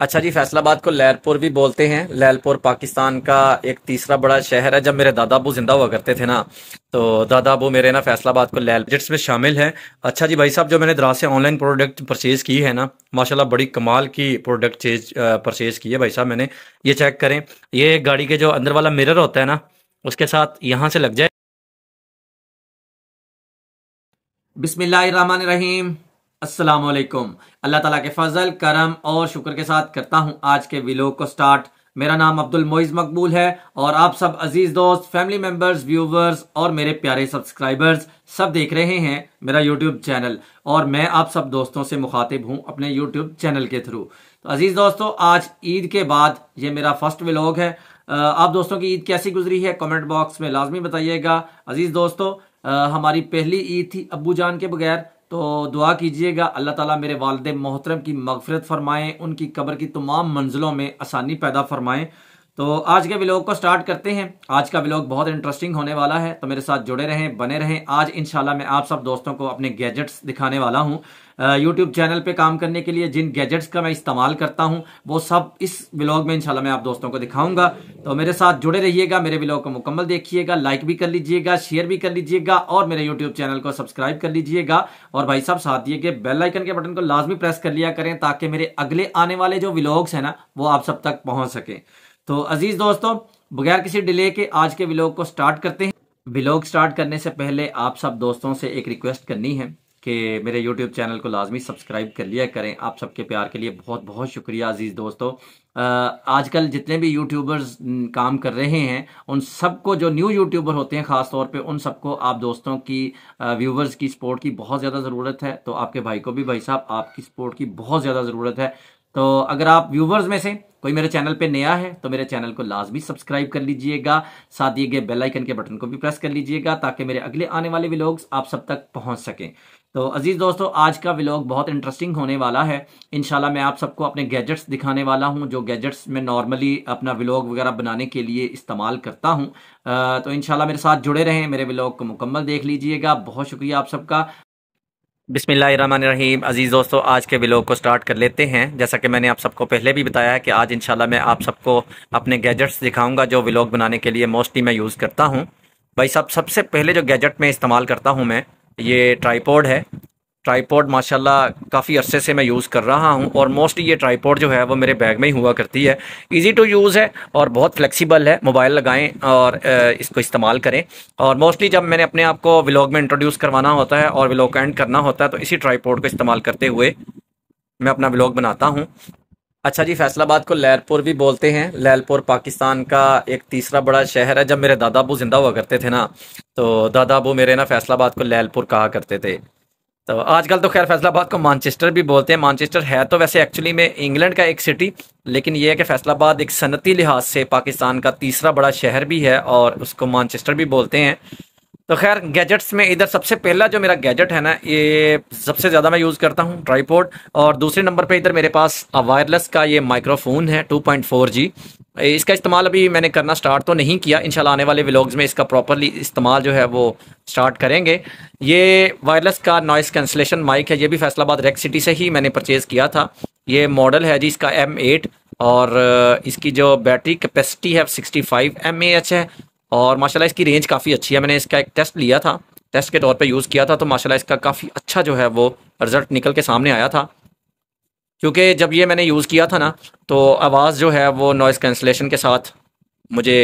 अच्छा जी फैसलाबाद को लैलपुर भी बोलते हैं लैलपुर पाकिस्तान का एक तीसरा बड़ा शहर है जब मेरे दादा अबू जिंदा हुआ करते थे ना तो दादा अबू मेरे ना फैसलाबाद को लैल बजट्स में शामिल है अच्छा जी भाई साहब जो मैंने दरा से ऑनलाइन प्रोडक्ट परचेज़ की है ना माशाल्लाह बड़ी कमाल की प्रोडक्ट चेज परचेज़ की है भाई साहब मैंने ये चेक करें ये गाड़ी के जो अंदर वाला मिरर होता है ना उसके साथ यहाँ से लग जाए बिसमीम असलकम अल्लाह ताला के फजल करम और शुक्र के साथ करता हूँ आज के विलोग को स्टार्ट मेरा नाम अब्दुल मोइज़ मकबूल है और आप सब अजीज़ दोस्त फैमिली मेम्बर्स व्यूवर्स और मेरे प्यारे सब्सक्राइबर्स सब देख रहे हैं मेरा यूट्यूब चैनल और मैं आप सब दोस्तों से मुखातिब हूँ अपने यूट्यूब चैनल के थ्रू तो अजीज़ दोस्तों आज ईद के बाद ये मेरा फर्स्ट व्लॉग है आप दोस्तों की ईद कैसी गुजरी है कॉमेंट बॉक्स में लाजमी बताइएगा अजीज़ दोस्तों हमारी पहली ईद थी अब्बू जान के बगैर तो दुआ कीजिएगा अल्लाह ताला मेरे वालद मोहतरम की मगफरत फरमाएँ उनकी कब्र की तमाम मंजिलों में आसानी पैदा फरमाएँ तो आज के ब्लॉग को स्टार्ट करते हैं आज का ब्लॉग बहुत इंटरेस्टिंग होने वाला है तो मेरे साथ जुड़े रहें बने रहें आज इंशाल्लाह मैं आप सब दोस्तों को अपने गैजेट्स दिखाने वाला हूँ यूट्यूब चैनल पे काम करने के लिए जिन गैजेट्स का मैं इस्तेमाल करता हूँ वो सब इस ब्लॉग में इंशाल्लाह मैं आप दोस्तों को दिखाऊंगा तो मेरे साथ जुड़े रहिएगा मेरे ब्लॉग को मुकम्मल देखिएगा लाइक भी कर लीजिएगा शेयर भी कर लीजिएगा और मेरे यूट्यूब चैनल को सब्सक्राइब कर लीजिएगा और भाई साहब साथ दिए गए बेलाइकन के बटन को लाजमी प्रेस कर लिया करें ताकि मेरे अगले आने वाले जो ब्लॉग्स हैं ना वो आप सब तक पहुँच सकें तो अजीज दोस्तों बगैर किसी डिले के आज के ब्लॉग को स्टार्ट करते हैं व्लॉग स्टार्ट करने से पहले आप सब दोस्तों से एक रिक्वेस्ट करनी है कि मेरे YouTube चैनल को लाजमी सब्सक्राइब कर लिया करें आप सबके प्यार के लिए बहुत बहुत शुक्रिया अजीज़ दोस्तों आजकल जितने भी यूट्यूबर्स काम कर रहे हैं उन सबको जो न्यू यूट्यूबर होते हैं ख़ास तौर पे उन सबको आप दोस्तों की व्यूवर्स की सपोर्ट की बहुत ज़्यादा ज़रूरत है तो आपके भाई को भी भाई साहब आपकी सपोर्ट की बहुत ज़्यादा ज़रूरत है तो अगर आप व्यूवर्स में से कोई मेरे चैनल पे नया है तो मेरे चैनल को लाजमी सब्सक्राइब कर लीजिएगा साथ दिए गए बेल आइकन के बटन को भी प्रेस कर लीजिएगा ताकि मेरे अगले आने वाले व्लॉग्स आप सब तक पहुंच सकें तो अजीज़ दोस्तों आज का व्लॉग बहुत इंटरेस्टिंग होने वाला है इनशाला मैं आप सबको अपने गैजेट्स दिखाने वाला हूं जो गैजेट्स मैं नॉर्मली अपना व्लॉग वगैरह बनाने के लिए इस्तेमाल करता हूं तो इनशाला मेरे साथ जुड़े रहें मेरे व्लॉग को मुकम्मल देख लीजिएगा बहुत शुक्रिया आप सबका बिसमीम अज़ीज़ दोस्तों आज के ब्लॉग को स्टार्ट कर लेते हैं जैसा कि मैंने आप सबको पहले भी बताया है कि आज इंशाल्लाह मैं आप सबको अपने गैजेट्स दिखाऊंगा जो ब्लॉग बनाने के लिए मोस्टली मैं यूज़ करता हूं भाई सब सबसे पहले जो गैजेट में इस्तेमाल करता हूं मैं ये ट्राईपोड है ट्राईपोड माशाल्लाह काफ़ी अरसे से मैं यूज़ कर रहा हूँ और मोस्टली ये ट्राईपोड जो है वो मेरे बैग में ही हुआ करती है इजी टू यूज़ है और बहुत फ्लेक्सिबल है मोबाइल लगाएं और इसको इस्तेमाल करें और मोस्टली जब मैंने अपने आप को व्लॉग में इंट्रोड्यूस करवाना होता है और व्लॉग एंड करना होता है तो इसी ट्राईपोड को इस्तेमाल करते हुए मैं अपना व्लॉग बनाता हूँ अच्छा जी फैसलाबाद को लैलपुर भी बोलते हैं लैलपुर पाकिस्तान का एक तीसरा बड़ा शहर है जब मेरे दादा अबू ज़िंदा हुआ करते थे ना तो दादा अबू मेरे ना फैसलाबाद को लैलपुर कहा करते थे तो आजकल तो खैर फैसलाबाद को मानचेस्टर भी बोलते हैं मानचेस्टर है तो वैसे एक्चुअली में इंग्लैंड का एक सिटी लेकिन यह है कि फैसलाबाद एक सनती लिहाज से पाकिस्तान का तीसरा बड़ा शहर भी है और उसको मानचेस्टर भी बोलते हैं तो खैर गैजेट्स में इधर सबसे पहला जो मेरा गैजेट है ना ये सबसे ज़्यादा मैं यूज़ करता हूँ ट्राईपोर्ड और दूसरे नंबर पे इधर मेरे पास वायरलेस का ये माइक्रोफोन है 2.4G इसका इस्तेमाल अभी मैंने करना स्टार्ट तो नहीं किया इन आने वाले व्लॉग्स में इसका प्रॉपरली इस्तेमाल जो है वो स्टार्ट करेंगे ये वायरलेस का नॉइस कैंसलेशन माइक है ये भी फैसलाबाद रेक सिटी से ही मैंने परचेज़ किया था ये मॉडल है जी इसका एम और इसकी जो बैटरी कैपेसिटी है सिक्सटी फाइव है और माशाल्लाह इसकी रेंज काफ़ी अच्छी है मैंने इसका एक टेस्ट लिया था टेस्ट के तौर पे यूज़ किया था तो माशाल्लाह इसका काफ़ी अच्छा जो है वो रिज़ल्ट निकल के सामने आया था क्योंकि जब ये मैंने यूज़ किया था ना तो आवाज़ जो है वो नॉइज़ कैंसलेशन के साथ मुझे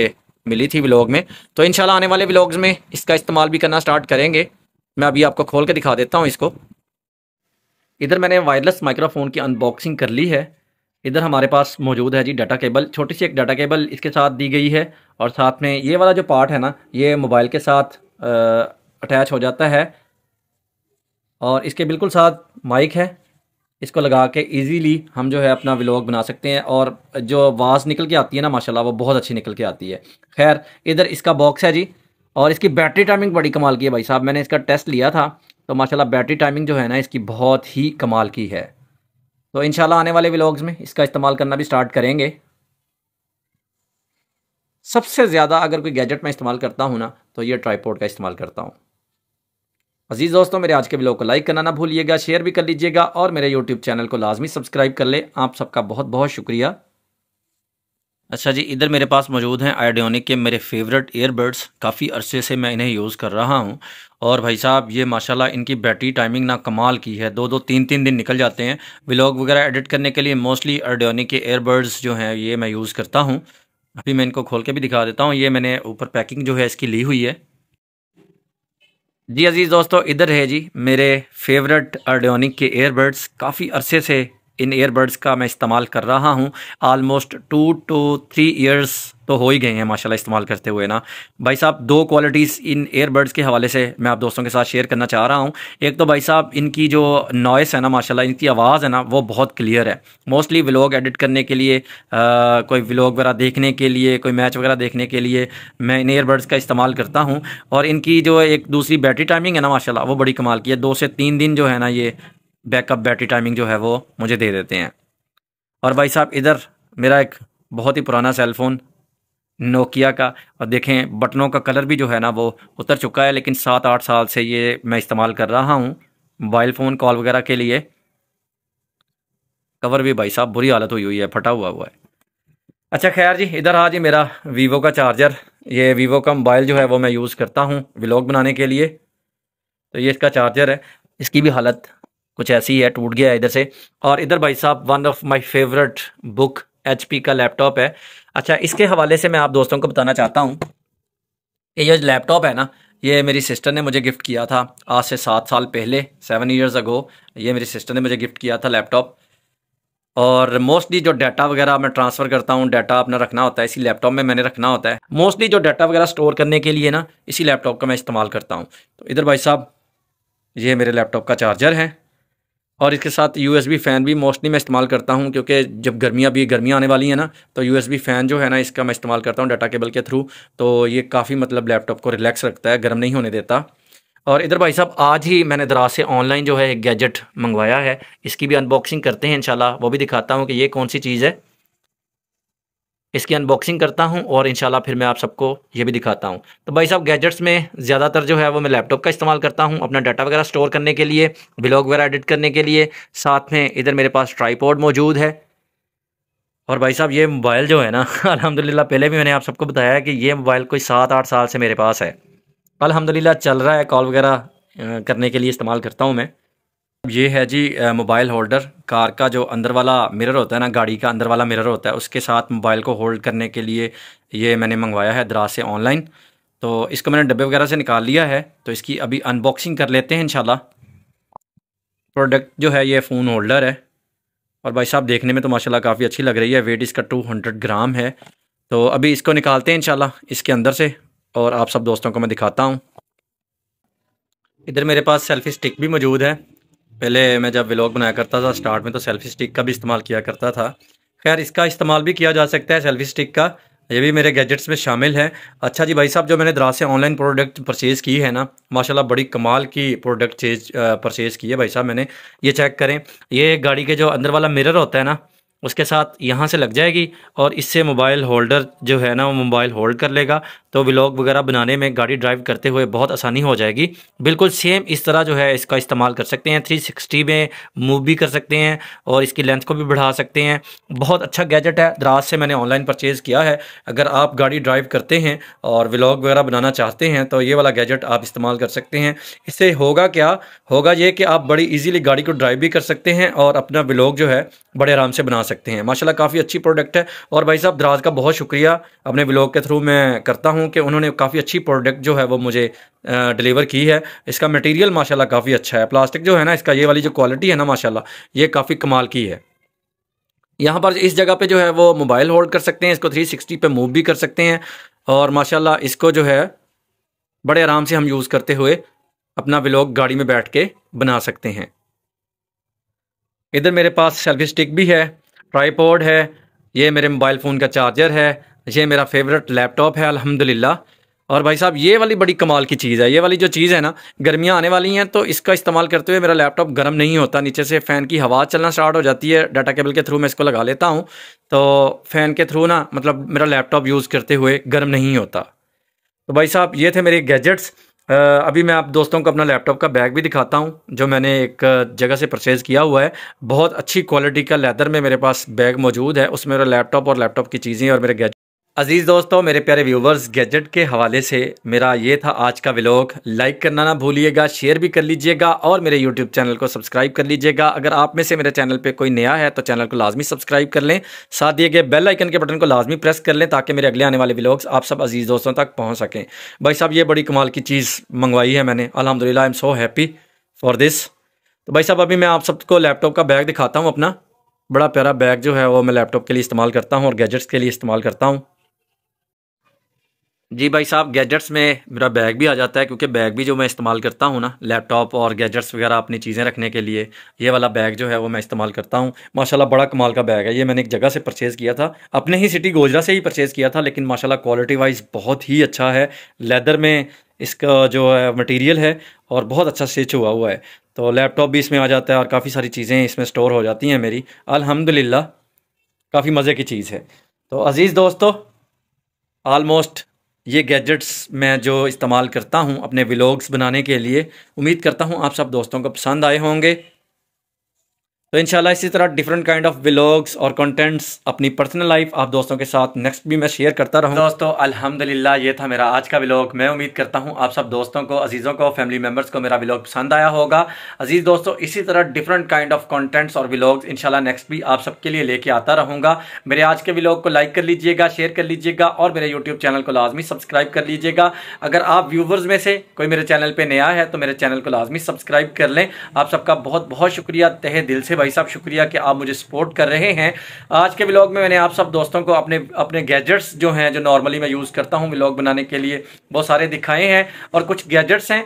मिली थी व्लॉग में तो इन आने वाले व्लॉग्स में इसका इस्तेमाल भी करना स्टार्ट करेंगे मैं अभी आपको खोल के दिखा देता हूँ इसको इधर मैंने वायरलेस माइक्रोफोन की अनबॉक्सिंग कर ली है इधर हमारे पास मौजूद है जी डाटा केबल छोटी सी एक डाटा केबल इसके साथ दी गई है और साथ में ये वाला जो पार्ट है ना ये मोबाइल के साथ अटैच हो जाता है और इसके बिल्कुल साथ माइक है इसको लगा के इजीली हम जो है अपना व्लॉग बना सकते हैं और जो आवाज़ निकल के आती है ना माशाल्लाह वो बहुत अच्छी निकल के आती है खैर इधर इसका बॉक्स है जी और इसकी बैटरी टाइमिंग बड़ी कमाल की है भाई साहब मैंने इसका टेस्ट लिया था तो माशाल्लाह बैटरी टाइमिंग जो है ना इसकी बहुत ही कमाल की है तो इन आने वाले व्लॉग्स में इसका इस्तेमाल करना भी स्टार्ट करेंगे सबसे ज़्यादा अगर कोई गैजेट मैं इस्तेमाल करता हूँ ना तो ये ट्राईपोर्ट का इस्तेमाल करता हूँ अजीज़ दोस्तों मेरे आज के ब्लॉग को लाइक करना ना भूलिएगा शेयर भी कर लीजिएगा और मेरे यूट्यूब चैनल को लाजमी सब्सक्राइब कर ले आप सबका बहुत बहुत शुक्रिया अच्छा जी इधर मेरे पास मौजूद हैं आइडियोनिक के मेरे फेवरेट ईयरबड्स काफ़ी अरसे से मैं इन्हें यूज़ कर रहा हूँ और भाई साहब ये माशाल्लाह इनकी बैटरी टाइमिंग ना कमाल की है दो दो तीन तीन दिन निकल जाते हैं व्लॉग वगैरह एडिट करने के लिए मोस्टली आइडियोनिक के ईयरबड्स जो हैं ये मैं यूज़ करता हूँ अभी मैं इनको खोल के भी दिखा देता हूँ ये मैंने ऊपर पैकिंग जो है इसकी ली हुई है जी अजीज़ दोस्तों इधर है जी मेरे फेवरेट आर्डियोनिक के एयरबड्स काफ़ी अरसे से इन ईयरबड्स का मैं इस्तेमाल कर रहा हूँ almost two two three years तो हो ही गए हैं माशाल्लाह इस्तेमाल करते हुए ना भाई साहब दो क्वालिटीज़ इन ईयरबड्स के हवाले से मैं आप दोस्तों के साथ शेयर करना चाह रहा हूँ एक तो भाई साहब इनकी जो नॉइस है ना माशाल्लाह इनकी आवाज़ है ना वो बहुत क्लियर है मोस्टली व्लॉग एडिट करने के लिए आ, कोई व्लॉग वगैरह देखने के लिए कोई मैच वगैरह देखने के लिए मैं इन ईयरबड्स का इस्तेमाल करता हूँ और इनकी जो एक दूसरी बैटरी टाइमिंग है ना माशाला वो बड़ी कमाल की है दो से तीन दिन जो है ना ये बैकअप बैटरी टाइमिंग जो है वो मुझे दे देते हैं और भाई साहब इधर मेरा एक बहुत ही पुराना सेलफोन नोकिया का और देखें बटनों का कलर भी जो है ना वो उतर चुका है लेकिन सात आठ साल से ये मैं इस्तेमाल कर रहा हूँ मोबाइल फ़ोन कॉल वगैरह के लिए कवर भी भाई साहब बुरी हालत हुई हुई है फटा हुआ हुआ है अच्छा खैर जी इधर आज ही मेरा वीवो का चार्जर ये वीवो का मोबाइल जो है वो मैं यूज़ करता हूँ व्लॉग बनाने के लिए तो ये इसका चार्जर है इसकी भी हालत कुछ ऐसी ही है टूट गया इधर से और इधर भाई साहब one of my favourite book HP का लैपटॉप है अच्छा इसके हवाले से मैं आप दोस्तों को बताना चाहता हूँ कि ये लैपटॉप है ना ये मेरी सिस्टर ने मुझे गिफ्ट किया था आज से सात साल पहले सेवन ईयर्स अगो ये मेरी सिस्टर ने मुझे गिफ्ट किया था लैपटॉप और मोस्टली जो डाटा वगैरह मैं ट्रांसफ़र करता हूँ डाटा अपना रखना होता है इसी लैपटॉप में मैंने रखना होता है मोस्टली जो डाटा वगैरह स्टोर करने के लिए ना इसी लैपटॉप का मैं इस्तेमाल करता हूँ तो इधर भाई साहब ये मेरे लैपटॉप का चार्जर है और इसके साथ यू फ़ैन भी मोस्टली मैं इस्तेमाल करता हूँ क्योंकि जब गर्मियाँ भी गर्मियाँ आने वाली हैं ना तो यू फ़ैन जो है ना इसका मैं इस्तेमाल करता हूँ डाटा केबल के थ्रू तो ये काफ़ी मतलब लैपटॉप को रिलैक्स रखता है गर्म नहीं होने देता और इधर भाई साहब आज ही मैंने दराज से ऑनलाइन जो है एक गैजेट मंगवाया है इसकी भी अनबॉक्सिंग करते हैं इंशाल्लाह वो भी दिखाता हूँ कि ये कौन सी चीज़ है इसकी अनबॉक्सिंग करता हूं और इन फिर मैं आप सबको ये भी दिखाता हूं तो भाई साहब गैजेट्स में ज़्यादातर जो है वो मैं लैपटॉप का इस्तेमाल करता हूं अपना डाटा वगैरह स्टोर करने के लिए ब्लॉग वगैरह एडिट करने के लिए साथ में इधर मेरे पास ट्राईपोर्ड मौजूद है और भाई साहब ये मोबाइल जो है ना अलहमदिल्ला पहले भी मैंने आप सबको बताया कि ये मोबाइल कोई सात आठ साल से मेरे पास है अलहमदिल्ला चल रहा है कॉल वगैरह करने के लिए इस्तेमाल करता हूँ मैं ये है जी मोबाइल होल्डर कार का जो अंदर वाला मिरर होता है ना गाड़ी का अंदर वाला मिरर होता है उसके साथ मोबाइल को होल्ड करने के लिए ये मैंने मंगवाया है दराज से ऑनलाइन तो इसको मैंने डब्बे वगैरह से निकाल लिया है तो इसकी अभी अनबॉक्सिंग कर लेते हैं इंशाल्लाह प्रोडक्ट जो है ये फ़ोन होल्डर है और भाई साहब देखने में तो माशाल्लाह काफ़ी अच्छी लग रही है वेट इसका टू हंड्रेड ग्राम है तो अभी इसको निकालते हैं इंशाल्लाह इसके अंदर से और आप सब दोस्तों को मैं दिखाता हूँ इधर मेरे पास सेल्फी स्टिक भी मौजूद है पहले मैं जब व्लॉग बनाया करता था स्टार्ट में तो सेल्फी स्टिक का भी इस्तेमाल किया करता था खैर इसका इस्तेमाल भी किया जा सकता है सेल्फी स्टिक का ये भी मेरे गैजेट्स में शामिल है अच्छा जी भाई साहब जो मैंने दराज से ऑनलाइन प्रोडक्ट परचेज़ की है ना माशाल्लाह बड़ी कमाल की प्रोडक्ट चेज परचेज़ की है भाई साहब मैंने ये चेक करें ये गाड़ी के जो अंदर वाला मिरर होता है ना उसके साथ यहाँ से लग जाएगी और इससे मोबाइल होल्डर जो है ना वो मोबाइल होल्ड कर लेगा तो व्लॉग वगैरह बनाने में गाड़ी ड्राइव करते हुए बहुत आसानी हो जाएगी बिल्कुल सेम इस तरह जो है इसका इस्तेमाल कर सकते हैं 360 में मूव भी कर सकते हैं और इसकी लेंथ को भी बढ़ा सकते हैं बहुत अच्छा गैजेट है दराज से मैंने ऑनलाइन परचेज़ किया है अगर आप गाड़ी ड्राइव करते हैं और व्लॉग वगैरह बनाना चाहते हैं तो ये वाला गैजेट आप इस्तेमाल कर सकते हैं इससे होगा क्या होगा ये कि आप बड़ी ईजीली गाड़ी को ड्राइव भी कर सकते हैं और अपना व्लॉग जो है बड़े आराम से बना सकते हैं सकते हैं माशाल्लाह काफ़ी अच्छी प्रोडक्ट है और भाई साहब दराज का बहुत शुक्रिया अपने ब्लॉग के थ्रू मैं करता हूँ कि उन्होंने काफ़ी अच्छी प्रोडक्ट जो है वो मुझे डिलीवर की है इसका मटेरियल माशाल्लाह काफ़ी अच्छा है प्लास्टिक जो है ना इसका ये वाली जो क्वालिटी है ना माशाला ये काफ़ी कमाल की है यहाँ पर इस जगह पर जो है वो मोबाइल होल्ड कर सकते हैं इसको थ्री सिक्सटी मूव भी कर सकते हैं और माशाला इसको जो है बड़े आराम से हम यूज़ करते हुए अपना व्लॉग गाड़ी में बैठ के बना सकते हैं इधर मेरे पास सेल्फी स्टिक भी है ट्राईपोर्ड है ये मेरे मोबाइल फ़ोन का चार्जर है ये मेरा फेवरेट लैपटॉप है अल्हम्दुलिल्लाह और भाई साहब ये वाली बड़ी कमाल की चीज़ है ये वाली जो चीज़ है ना गर्मियाँ आने वाली हैं तो इसका इस्तेमाल करते हुए मेरा लैपटॉप गर्म नहीं होता नीचे से फ़ैन की हवा चलना स्टार्ट हो जाती है डाटा केबल के थ्रू मैं इसको लगा लेता हूँ तो फ़ैन के थ्रू ना मतलब मेरा लैपटॉप यूज़ करते हुए गर्म नहीं होता तो भाई साहब ये थे मेरे गैजेट्स अभी मैं आप दोस्तों को अपना लैपटॉप का बैग भी दिखाता हूँ जो मैंने एक जगह से परचेज़ किया हुआ है बहुत अच्छी क्वालिटी का लेदर में मेरे पास बैग मौजूद है उसमें मेरा लैपटॉप और लैपटॉप की चीज़ें और मेरे गैज अजीज़ दोस्तों मेरे प्यारे व्यूवर्स गैजेट के हवाले से मेरा ये था आज का व्लॉग लाइक करना ना भूलिएगा शेयर भी कर लीजिएगा और मेरे यूट्यूब चैनल को सब्सक्राइब कर लीजिएगा अगर आप में से मेरे चैनल पे कोई नया है तो चैनल को लाजमी सब्सक्राइब कर लें साथ दिए गए बेल आइकन के बटन को लाजमी प्रेस कर लें ताकि मेरे अगले आने वाले व्लॉग्स आप सब अजीज़ दोस्तों तक पहुँच सकें भाई साहब ये बड़ी कमाल की चीज़ मंगवाई है मैंने अलहमदिल्ला I am so happy for this तो भाई साहब अभी मैं आप सबको लैपटॉप का बैग दिखाता हूँ अपना बड़ा प्यारा बैग जो है वो मैं लैपटॉप के लिए इस्तेमाल करता हूँ और गैजेट्स के लिए इस्तेमाल करता हूँ जी भाई साहब गैजेट्स में मेरा बैग भी आ जाता है क्योंकि बैग भी जो मैं इस्तेमाल करता हूँ ना लैपटॉप और गैजेट्स वगैरह अपनी चीज़ें रखने के लिए ये वाला बैग जो है वो मैं इस्तेमाल करता हूँ माशाल्लाह बड़ा कमाल का बैग है ये मैंने एक जगह से परचेज़ किया था अपने ही सिटी गोजरा से ही परचेज़ किया था लेकिन माशाल्लाह क्वालिटी वाइज बहुत ही अच्छा है लेदर में इसका जो है मटीरियल है और बहुत अच्छा स्टिच हुआ हुआ है तो लैपटॉप भी इसमें आ जाता है और काफ़ी सारी चीज़ें इसमें स्टोर हो जाती हैं मेरी अलहमदिल्ला काफ़ी मज़े की चीज़ है तो अज़ीज़ दोस्तों आलमोस्ट ये गैजेट्स मैं जो इस्तेमाल करता हूँ अपने व्लॉग्स बनाने के लिए उम्मीद करता हूँ आप सब दोस्तों को पसंद आए होंगे तो इनशाला इसी तरह डिफरेंट काइंड ऑफ ब्लॉग्स और कंटेंट्स अपनी पर्सनल लाइफ आप दोस्तों के साथ नेक्स्ट भी मैं शेयर करता रहूँ दोस्तों अल्हम्दुलिल्लाह ये था मेरा आज का ब्लॉग मैं उम्मीद करता हूँ आप सब दोस्तों को अजीज़ों को फैमिली मेम्बर्स को मेरा ब्लॉग पसंद आया होगा अजीज़ दोस्तों इसी तरह डिफरेंट काइंड ऑफ कॉन्टेंट्स और ब्लॉग्स इनशाला नेक्स्ट भी आप सबके लिए लेके आता रहूँगा मेरे आज के ब्लॉग को लाइक कर लीजिएगा शेयर कर लीजिएगा और मेरे यूट्यूब चैनल को लाजमी सब्सक्राइब कर लीजिएगा अगर आप व्यूवर्स में से कोई मेरे चैनल पर नया है तो मेरे चैनल को लाजमी सब्सक्राइब कर लें आप सबका बहुत बहुत शुक्रिया तहे दिल से से भाई साहब शुक्रिया कि आप मुझे सपोर्ट कर रहे हैं आज के ब्लॉग में मैंने आप सब दोस्तों को अपने अपने गैजेट्स जो हैं जो नॉर्मली मैं यूज़ करता हूँ ब्लॉग बनाने के लिए बहुत सारे दिखाए हैं और कुछ गैजेट्स हैं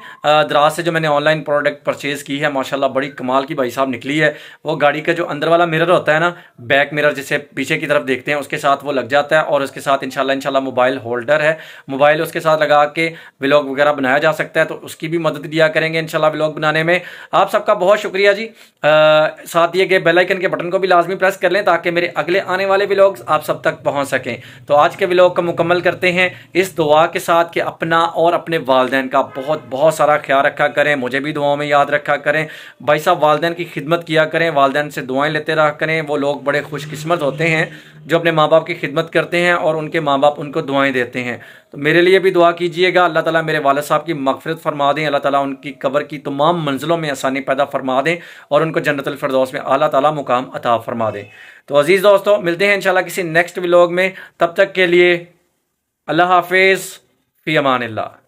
दराज से जो मैंने ऑनलाइन प्रोडक्ट परचेज़ की है माशाला बड़ी कमाल की भाई साहब निकली है वो गाड़ी का जो अंदर वाला मिररर होता है ना बैक मिररर जिसे पीछे की तरफ देखते हैं उसके साथ वो लग जाता है और उसके साथ इनशाला इनशाला मोबाइल होल्डर है मोबाइल उसके साथ लगा के ब्लॉग वगैरह बनाया जा सकता है तो उसकी भी मदद दिया करेंगे इनशाला ब्लॉग बनाने में आप सबका बहुत शुक्रिया जी आ, साथ दिए गए बेलाइकन के बटन को भी लाजमी प्रेस कर लें ताकि मेरे अगले आने वाले ब्लॉग्स आप सब तक पहुँच सकें तो आज के ब्लॉग का मुकम्मल करते हैं इस दुआ के साथ कि अपना और अपने वालदेन का बहुत बहुत सारा ख्याल रखा करें मुझे भी दुआओं में याद रखा करें भाई साहब वालदेन की खिदमत किया करें वालदेन से दुआएँ लेते रहा करें वो लोग बड़े खुशकस्मत होते हैं जो अपने माँ बाप की खिदमत करते हैं और उनके माँ बाप उनको दुआएँ देते हैं तो मेरे लिए भी दुआ कीजिएगा अल्लाह ताला मेरे वाले साहब की मगफरत फरमा दें अल्लाह ताला उनकी कबर की तमाम मंजिलों में आसानी पैदा फरमा दें और उनको जन्नतफरदौस उसमें अल्लाह ताला मुकाम अता फरमा दे तो अज़ीज़ दोस्तों मिलते हैं इंशाल्लाह किसी नेक्स्ट व्लॉग में तब तक के लिए अल्लाह हाफिज़ फ़ी अमान